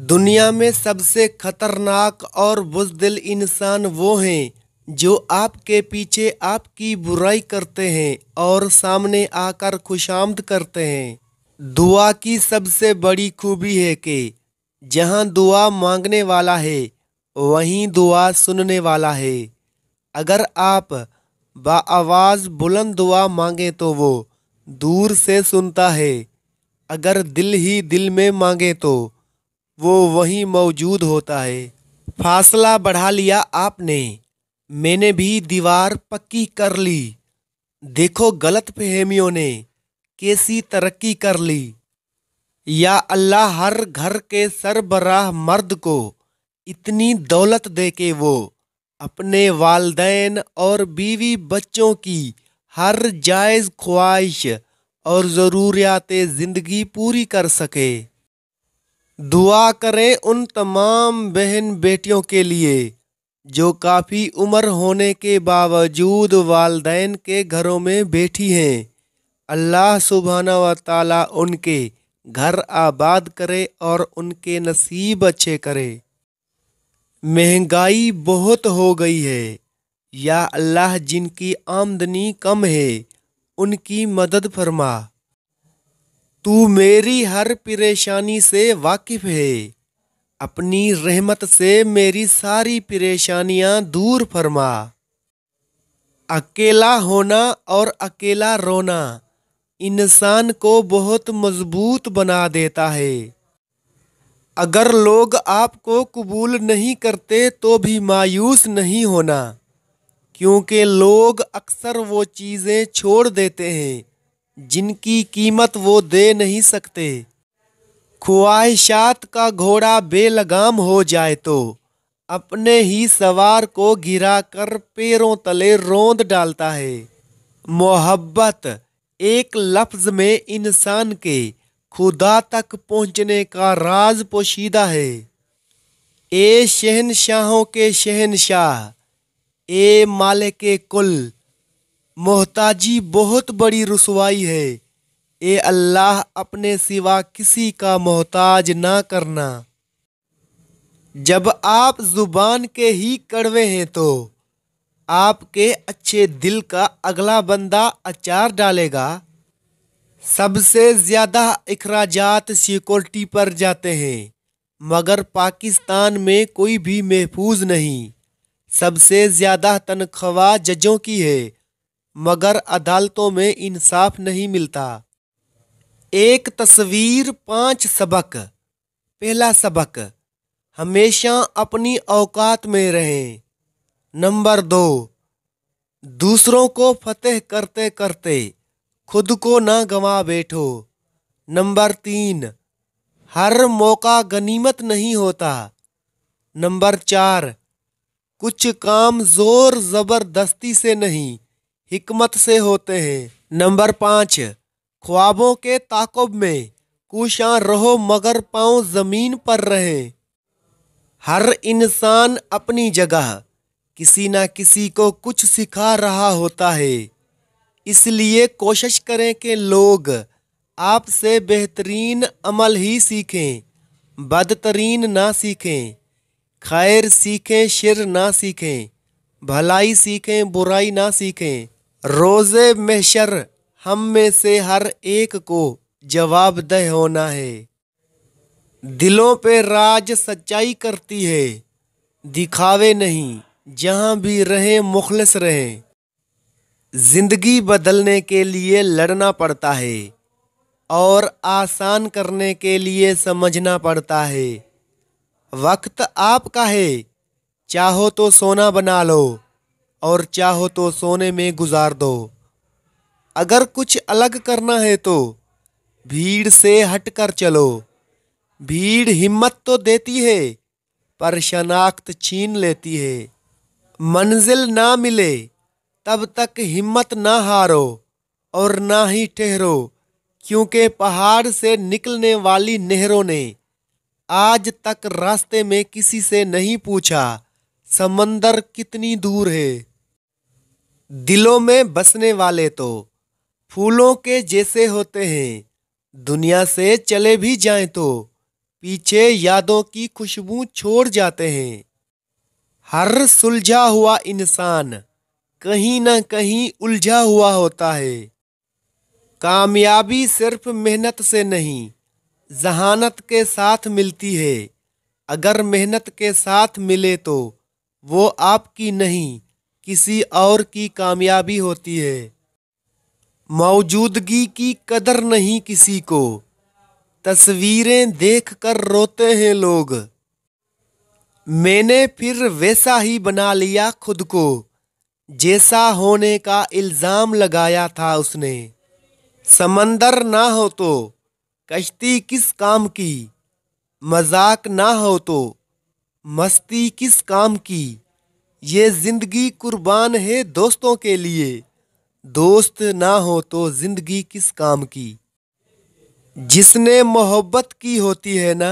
दुनिया में सबसे खतरनाक और बुजदिल इंसान वो हैं जो आपके पीछे आपकी बुराई करते हैं और सामने आकर खुशामद करते हैं दुआ की सबसे बड़ी खूबी है कि जहां दुआ मांगने वाला है वहीं दुआ सुनने वाला है अगर आप बाआवाज़ बुलंद दुआ मांगे तो वो दूर से सुनता है अगर दिल ही दिल में मांगे तो वो वहीं मौजूद होता है फासला बढ़ा लिया आपने मैंने भी दीवार पक्की कर ली देखो गलत फहमियों ने कैसी तरक्की कर ली या अल्लाह हर घर के सरबराह मर्द को इतनी दौलत दे के वो अपने वालदेन और बीवी बच्चों की हर जायज़ ख्वाहिश और ज़रूरियात ज़िंदगी पूरी कर सके दुआ करें उन तमाम बहन बेटियों के लिए जो काफ़ी उम्र होने के बावजूद वालदेन के घरों में बैठी हैं अल्लाह सुबहाना व ताला उनके घर आबाद करे और उनके नसीब अच्छे करे महंगाई बहुत हो गई है या अल्लाह जिनकी आमदनी कम है उनकी मदद फरमा तू मेरी हर परेशानी से वाकिफ़ है अपनी रहमत से मेरी सारी परेशानियां दूर फरमा अकेला होना और अकेला रोना इंसान को बहुत मजबूत बना देता है अगर लोग आपको कबूल नहीं करते तो भी मायूस नहीं होना क्योंकि लोग अक्सर वो चीज़ें छोड़ देते हैं जिनकी कीमत वो दे नहीं सकते ख्वाहिशात का घोड़ा बेलगाम हो जाए तो अपने ही सवार को गिरा कर पैरों तले रोंद डालता है मोहब्बत एक लफ्ज़ में इंसान के खुदा तक पहुंचने का राज पोशीदा है ए शहनशाहों के शहनशाह ए मालिक कुल मोहताजी बहुत बड़ी रसवाई है ए अल्लाह अपने सिवा किसी का मोहताज ना करना जब आप ज़ुबान के ही कड़वे हैं तो आपके अच्छे दिल का अगला बंदा अचार डालेगा सबसे ज़्यादा अखराजात सिक्योरिटी पर जाते हैं मगर पाकिस्तान में कोई भी महफूज नहीं सबसे ज़्यादा तनख्वाह जजों की है मगर अदालतों में इंसाफ नहीं मिलता एक तस्वीर पांच सबक पहला सबक हमेशा अपनी औकात में रहें नंबर दो दूसरों को फतेह करते करते खुद को ना गंवा बैठो नंबर तीन हर मौका गनीमत नहीं होता नंबर चार कुछ काम ज़ोर ज़बरदस्ती से नहीं हिकमत से होते हैं नंबर पाँच ख्वाबों के ताकब में कुशा रहो मगर पाँव ज़मीन पर रहें हर इंसान अपनी जगह किसी ना किसी को कुछ सिखा रहा होता है इसलिए कोशिश करें कि लोग आपसे बेहतरीन अमल ही सीखें बदतरीन ना सीखें खैर सीखें शिर ना सीखें भलाई सीखें बुराई ना सीखें रोज़ महशर हम में से हर एक को जवाबदह होना है दिलों पे राज सच्चाई करती है दिखावे नहीं जहाँ भी रहें मुखलस रहें ज़िंदगी बदलने के लिए लड़ना पड़ता है और आसान करने के लिए समझना पड़ता है वक्त आपका है चाहो तो सोना बना लो और चाहो तो सोने में गुजार दो अगर कुछ अलग करना है तो भीड़ से हट कर चलो भीड़ हिम्मत तो देती है पर शनाख्त छीन लेती है मंजिल ना मिले तब तक हिम्मत ना हारो और ना ही ठहरो क्योंकि पहाड़ से निकलने वाली नहरों ने आज तक रास्ते में किसी से नहीं पूछा समंदर कितनी दूर है दिलों में बसने वाले तो फूलों के जैसे होते हैं दुनिया से चले भी जाएं तो पीछे यादों की खुशबू छोड़ जाते हैं हर सुलझा हुआ इंसान कहीं ना कहीं उलझा हुआ होता है कामयाबी सिर्फ मेहनत से नहीं जहानत के साथ मिलती है अगर मेहनत के साथ मिले तो वो आपकी नहीं किसी और की कामयाबी होती है मौजूदगी की कदर नहीं किसी को तस्वीरें देख कर रोते हैं लोग मैंने फिर वैसा ही बना लिया खुद को जैसा होने का इल्ज़ाम लगाया था उसने समंदर ना हो तो कश्ती किस काम की मजाक ना हो तो मस्ती किस काम की ये ज़िंदगी कुर्बान है दोस्तों के लिए दोस्त ना हो तो ज़िंदगी किस काम की जिसने मोहब्बत की होती है ना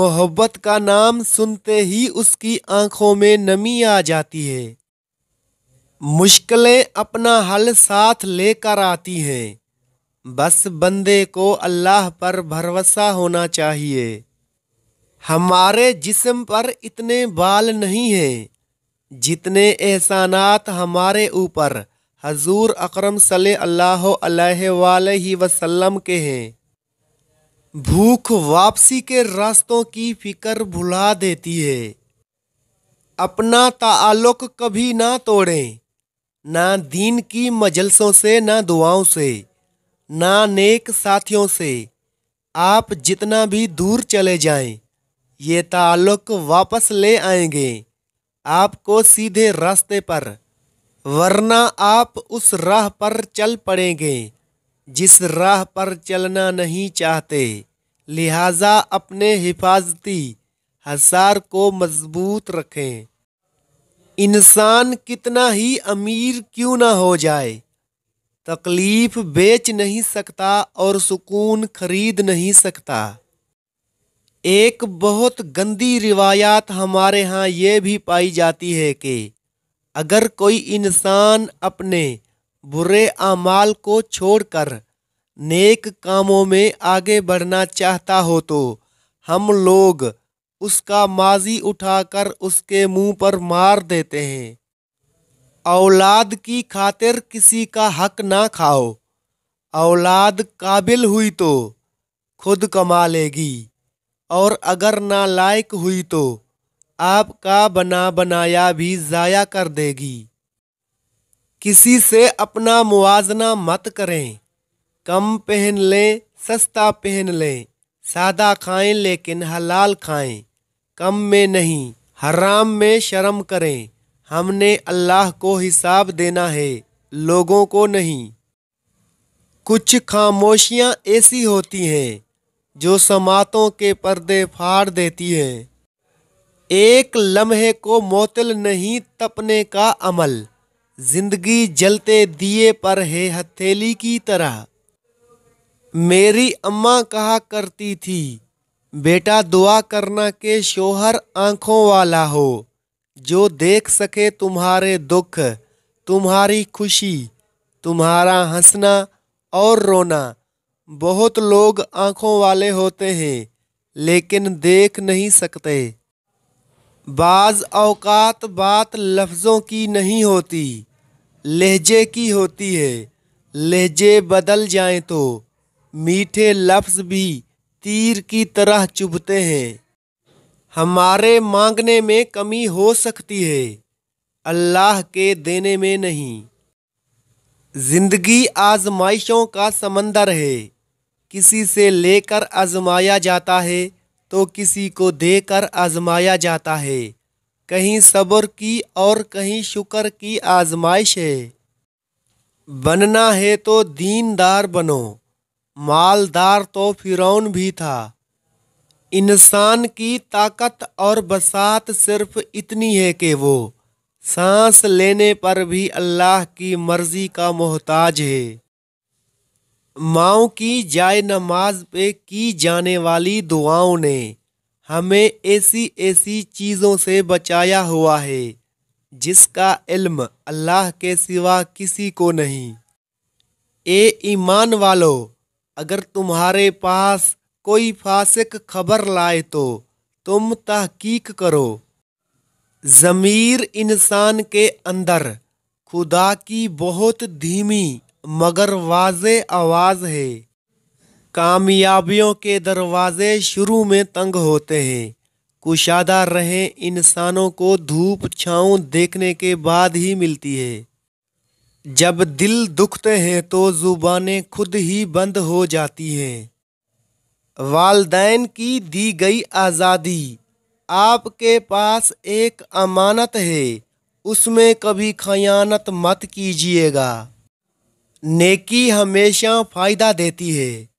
मोहब्बत का नाम सुनते ही उसकी आंखों में नमी आ जाती है मुश्किलें अपना हल साथ लेकर आती हैं बस बंदे को अल्लाह पर भरोसा होना चाहिए हमारे जिस्म पर इतने बाल नहीं हैं जितने एहसानात हमारे ऊपर हजूर अकरम सल्लल्लाहु अलैहि वसल्लम के हैं भूख वापसी के रास्तों की फ़िक्र भुला देती है अपना ताल्लुक कभी ना तोड़ें ना दीन की मजलसों से ना दुआओं से ना नेक साथियों से आप जितना भी दूर चले जाएं, ये ताल्लुक वापस ले आएंगे आपको सीधे रास्ते पर वरना आप उस राह पर चल पड़ेंगे जिस राह पर चलना नहीं चाहते लिहाजा अपने हिफाजती हसार को मजबूत रखें इंसान कितना ही अमीर क्यों ना हो जाए तकलीफ़ बेच नहीं सकता और सुकून खरीद नहीं सकता एक बहुत गंदी रिवायात हमारे यहाँ ये भी पाई जाती है कि अगर कोई इंसान अपने बुरे अमाल को छोड़कर नेक कामों में आगे बढ़ना चाहता हो तो हम लोग उसका माजी उठाकर उसके मुंह पर मार देते हैं औलाद की खातिर किसी का हक ना खाओ औलाद काबिल हुई तो खुद कमा लेगी और अगर लायक हुई तो आपका बना बनाया भी ज़ाया कर देगी किसी से अपना मुआजना मत करें कम पहन लें सस्ता पहन लें सादा खाएं लेकिन हलाल खाएं कम में नहीं हराम में शर्म करें हमने अल्लाह को हिसाब देना है लोगों को नहीं कुछ खामोशियाँ ऐसी होती हैं जो समातों के पर्दे फाड़ देती है एक लम्हे को मोतल नहीं तपने का अमल जिंदगी जलते दिए पर है हथेली की तरह मेरी अम्मा कहा करती थी बेटा दुआ करना के शोहर आँखों वाला हो जो देख सके तुम्हारे दुख तुम्हारी खुशी तुम्हारा हंसना और रोना बहुत लोग आँखों वाले होते हैं लेकिन देख नहीं सकते बाज़ अवकात बात लफ्ज़ों की नहीं होती लहजे की होती है लहजे बदल जाएं तो मीठे लफ्ज़ भी तीर की तरह चुभते हैं हमारे मांगने में कमी हो सकती है अल्लाह के देने में नहीं जिंदगी आजमाइशों का समंदर है किसी से लेकर आजमाया जाता है तो किसी को देकर आजमाया जाता है कहीं सब्र की और कहीं शुक्र की आजमाइश है बनना है तो दीनदार बनो मालदार तो फिरौन भी था इंसान की ताकत और बसात सिर्फ इतनी है कि वो सांस लेने पर भी अल्लाह की मर्जी का मोहताज है माओ की जाय नमाज पे की जाने वाली दुआओं ने हमें ऐसी ऐसी चीज़ों से बचाया हुआ है जिसका इल्म अल्लाह के सिवा किसी को नहीं ए ईमान वालो अगर तुम्हारे पास कोई फासिक खबर लाए तो तुम तहकीक करो ज़मीर इंसान के अंदर खुदा की बहुत धीमी मगर वाज आवाज़ है कामयाबियों के दरवाज़े शुरू में तंग होते हैं कुशादा रहें इंसानों को धूप छाँव देखने के बाद ही मिलती है जब दिल दुखते हैं तो ज़ुबानें खुद ही बंद हो जाती हैं वालदेन की दी गई आज़ादी आपके पास एक अमानत है उसमें कभी खयानत मत कीजिएगा नेकी हमेशा फ़ायदा देती है